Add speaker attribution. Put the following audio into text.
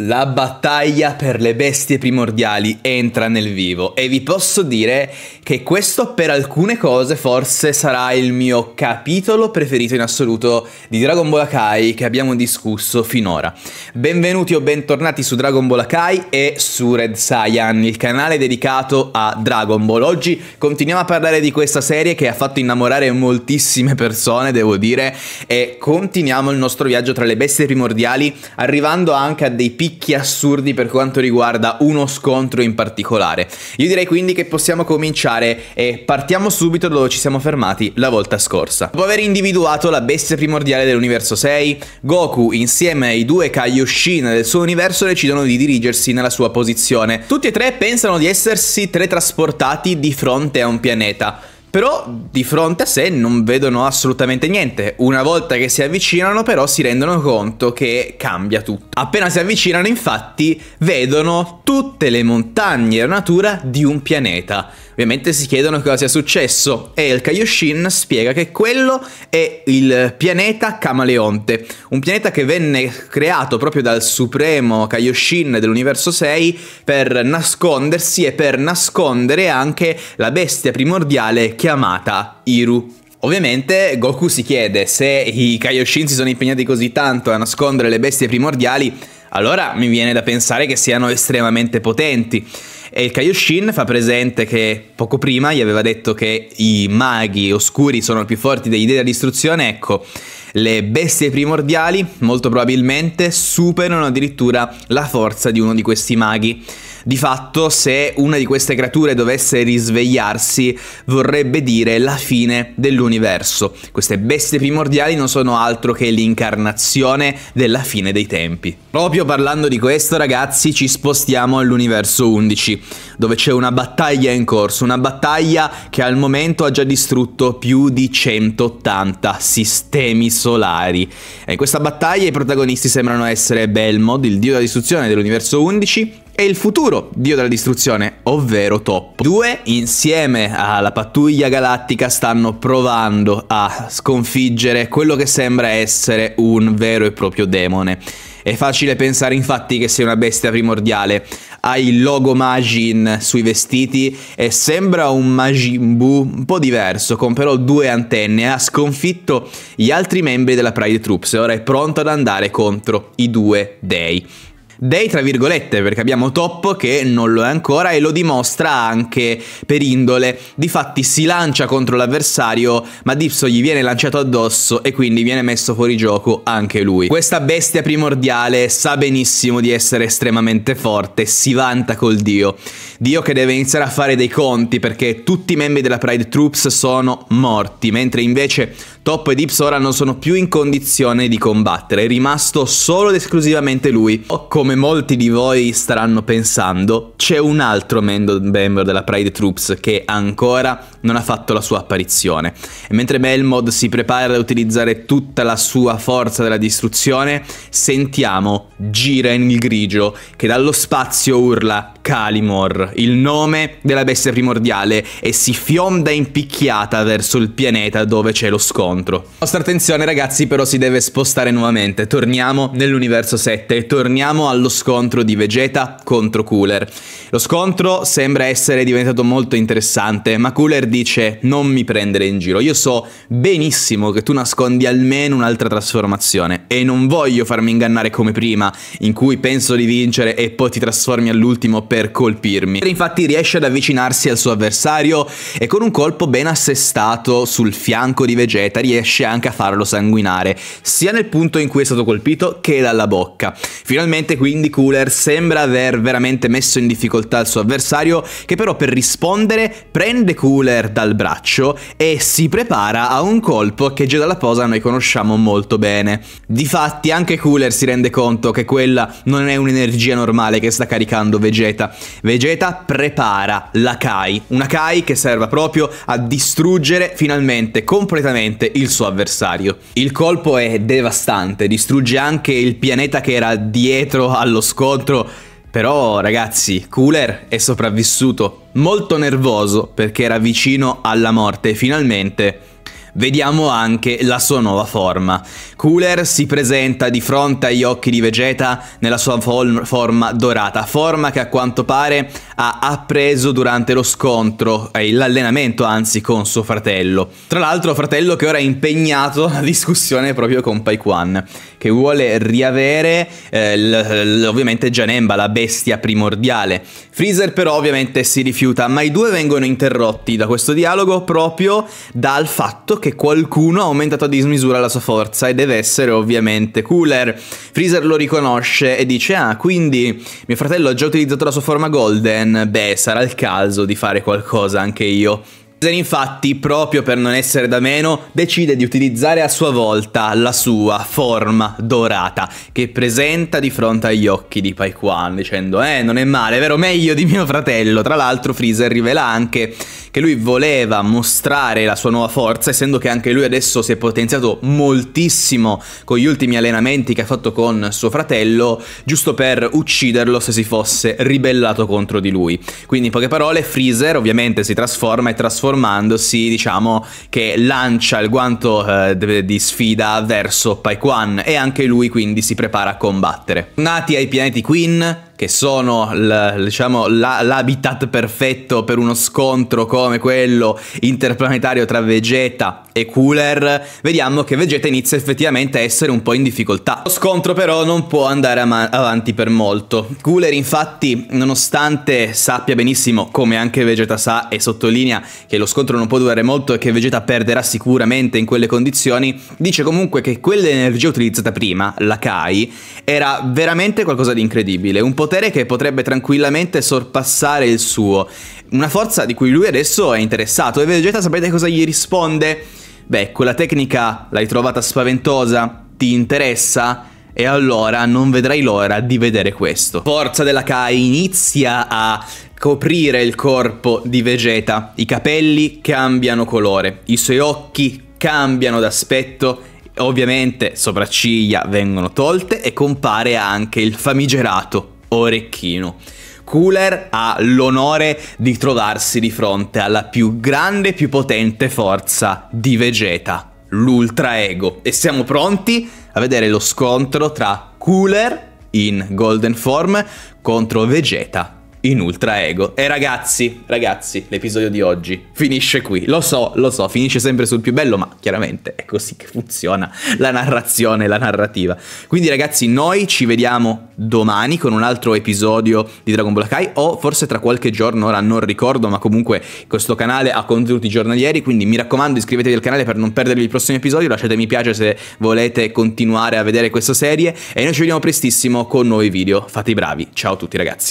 Speaker 1: La battaglia per le bestie primordiali entra nel vivo e vi posso dire che questo per alcune cose forse sarà il mio capitolo preferito in assoluto di Dragon Ball Akai che abbiamo discusso finora. Benvenuti o bentornati su Dragon Ball Akai e su Red Saiyan, il canale dedicato a Dragon Ball. Oggi continuiamo a parlare di questa serie che ha fatto innamorare moltissime persone, devo dire, e continuiamo il nostro viaggio tra le bestie primordiali arrivando anche a dei picchi assurdi per quanto riguarda uno scontro in particolare. Io direi quindi che possiamo cominciare e partiamo subito dove ci siamo fermati la volta scorsa. Dopo aver individuato la bestia primordiale dell'universo 6, Goku insieme ai due Kaioshin del suo universo decidono di dirigersi nella sua posizione. Tutti e tre pensano di essersi teletrasportati di fronte a un pianeta. Però di fronte a sé non vedono assolutamente niente. Una volta che si avvicinano però si rendono conto che cambia tutto. Appena si avvicinano infatti vedono tutte le montagne e la natura di un pianeta Ovviamente si chiedono cosa sia successo e il Kaioshin spiega che quello è il pianeta Camaleonte, un pianeta che venne creato proprio dal supremo Kaioshin dell'universo 6 per nascondersi e per nascondere anche la bestia primordiale chiamata Iru. Ovviamente Goku si chiede se i Kaioshin si sono impegnati così tanto a nascondere le bestie primordiali, allora mi viene da pensare che siano estremamente potenti. E il Kaioshin fa presente che poco prima gli aveva detto che i maghi oscuri sono più forti degli dei della distruzione, ecco, le bestie primordiali molto probabilmente superano addirittura la forza di uno di questi maghi. Di fatto, se una di queste creature dovesse risvegliarsi, vorrebbe dire la fine dell'universo. Queste bestie primordiali non sono altro che l'incarnazione della fine dei tempi. Proprio parlando di questo, ragazzi, ci spostiamo all'universo 11, dove c'è una battaglia in corso, una battaglia che al momento ha già distrutto più di 180 sistemi solari solari. in eh, questa battaglia i protagonisti sembrano essere Belmod, il dio della distruzione dell'universo 11, e il futuro dio della distruzione, ovvero Toppo. Due, insieme alla pattuglia galattica, stanno provando a sconfiggere quello che sembra essere un vero e proprio demone. È facile pensare infatti che sia una bestia primordiale, ha il logo Majin sui vestiti e sembra un Majin Buu un po' diverso, con però due antenne. Ha sconfitto gli altri membri della Pride Troops e ora è pronto ad andare contro i due dei dei tra virgolette, perché abbiamo Top che non lo è ancora e lo dimostra anche per indole. Difatti si lancia contro l'avversario, ma Dipso gli viene lanciato addosso e quindi viene messo fuori gioco anche lui. Questa bestia primordiale sa benissimo di essere estremamente forte, si vanta col dio. Dio che deve iniziare a fare dei conti perché tutti i membri della Pride Troops sono morti, mentre invece Top ed Ips ora non sono più in condizione di combattere, è rimasto solo ed esclusivamente lui. O oh, come molti di voi staranno pensando, c'è un altro member della Pride Troops che ancora non ha fatto la sua apparizione. E mentre Melmod si prepara ad utilizzare tutta la sua forza della distruzione, sentiamo Giren il grigio che dallo spazio urla Kalimor, il nome della bestia primordiale, e si fionda in picchiata verso il pianeta dove c'è lo scontro. La nostra attenzione ragazzi però si deve spostare nuovamente, torniamo nell'universo 7 e torniamo allo scontro di Vegeta contro Cooler. Lo scontro sembra essere diventato molto interessante, ma Cooler dice non mi prendere in giro, io so benissimo che tu nascondi almeno un'altra trasformazione e non voglio farmi ingannare come prima, in cui penso di vincere e poi ti trasformi all'ultimo per colpirmi. Infatti riesce ad avvicinarsi al suo avversario e con un colpo ben assestato sul fianco di Vegeta riesce anche a farlo sanguinare, sia nel punto in cui è stato colpito che dalla bocca. Finalmente quindi Cooler sembra aver veramente messo in difficoltà il suo avversario che però per rispondere prende Cooler dal braccio e si prepara a un colpo che già dalla posa noi conosciamo molto bene. Difatti anche Cooler si rende conto che quella non è un'energia normale che sta caricando Vegeta vita. Vegeta prepara la Kai, una Kai che serva proprio a distruggere finalmente, completamente il suo avversario. Il colpo è devastante, distrugge anche il pianeta che era dietro allo scontro però ragazzi, Cooler è sopravvissuto, molto nervoso perché era vicino alla morte e finalmente Vediamo anche la sua nuova forma. Cooler si presenta di fronte agli occhi di Vegeta nella sua forma dorata, forma che a quanto pare ha appreso durante lo scontro, e eh, l'allenamento anzi con suo fratello. Tra l'altro fratello che ora è impegnato alla discussione proprio con Paikwan, che vuole riavere eh, ovviamente Janemba, la bestia primordiale. Freezer però ovviamente si rifiuta, ma i due vengono interrotti da questo dialogo proprio dal fatto che qualcuno ha aumentato a dismisura la sua forza e deve essere ovviamente Cooler. Freezer lo riconosce e dice ah quindi mio fratello ha già utilizzato la sua forma golden, beh sarà il caso di fare qualcosa anche io. Freezer, infatti, proprio per non essere da meno, decide di utilizzare a sua volta la sua forma dorata che presenta di fronte agli occhi di Paikwan dicendo eh non è male, è vero meglio di mio fratello. Tra l'altro Freezer rivela anche che lui voleva mostrare la sua nuova forza, essendo che anche lui adesso si è potenziato moltissimo con gli ultimi allenamenti che ha fatto con suo fratello, giusto per ucciderlo se si fosse ribellato contro di lui. Quindi in poche parole Freezer ovviamente si trasforma e trasformandosi diciamo che lancia il guanto eh, di sfida verso Paikwan e anche lui quindi si prepara a combattere. Nati ai pianeti Queen, che sono diciamo, l'habitat perfetto per uno scontro come quello interplanetario tra Vegeta e Cooler, vediamo che Vegeta inizia effettivamente a essere un po' in difficoltà. Lo scontro però non può andare avanti per molto. Cooler infatti, nonostante sappia benissimo, come anche Vegeta sa e sottolinea, che lo scontro non può durare molto e che Vegeta perderà sicuramente in quelle condizioni, dice comunque che quell'energia utilizzata prima, la Kai, era veramente qualcosa di incredibile, un po' potere che potrebbe tranquillamente sorpassare il suo, una forza di cui lui adesso è interessato e Vegeta sapete cosa gli risponde? Beh, quella tecnica l'hai trovata spaventosa, ti interessa? E allora non vedrai l'ora di vedere questo. Forza della Kai inizia a coprire il corpo di Vegeta. I capelli cambiano colore, i suoi occhi cambiano d'aspetto Ovviamente sopracciglia vengono tolte e compare anche il famigerato orecchino. Cooler ha l'onore di trovarsi di fronte alla più grande e più potente forza di Vegeta, l'Ultra Ego. E siamo pronti a vedere lo scontro tra Cooler in Golden Form contro Vegeta in Ultra Ego. E ragazzi, ragazzi, l'episodio di oggi finisce qui. Lo so, lo so, finisce sempre sul più bello, ma chiaramente è così che funziona la narrazione, la narrativa. Quindi ragazzi, noi ci vediamo domani con un altro episodio di Dragon Ball Kai o forse tra qualche giorno, ora non ricordo, ma comunque questo canale ha contenuti giornalieri, quindi mi raccomando iscrivetevi al canale per non perdervi il prossimo episodio, lasciate mi piace se volete continuare a vedere questa serie e noi ci vediamo prestissimo con nuovi video. Fate i bravi, ciao a tutti ragazzi.